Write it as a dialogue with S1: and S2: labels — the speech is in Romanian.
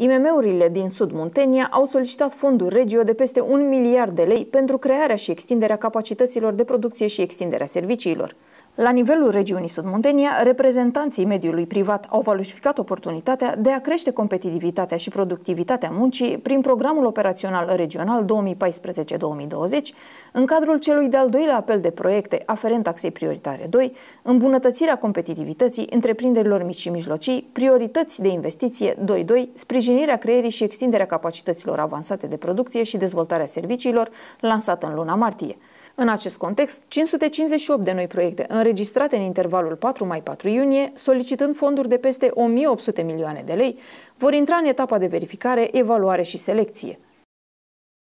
S1: IMM-urile din Sud Muntenia au solicitat fonduri regio de peste un miliard de lei pentru crearea și extinderea capacităților de producție și extinderea serviciilor. La nivelul regiunii Sudmuntenia, reprezentanții mediului privat au valorificat oportunitatea de a crește competitivitatea și productivitatea muncii prin programul operațional regional 2014-2020, în cadrul celui de-al doilea apel de proiecte aferent axei prioritare 2, îmbunătățirea competitivității întreprinderilor mici și mijlocii, priorități de investiție 2.2, sprijinirea creierii și extinderea capacităților avansate de producție și dezvoltarea serviciilor, lansată în luna martie. În acest context, 558 de noi proiecte înregistrate în intervalul 4 mai-4 iunie, solicitând fonduri de peste 1800 milioane de lei, vor intra în etapa de verificare, evaluare și selecție.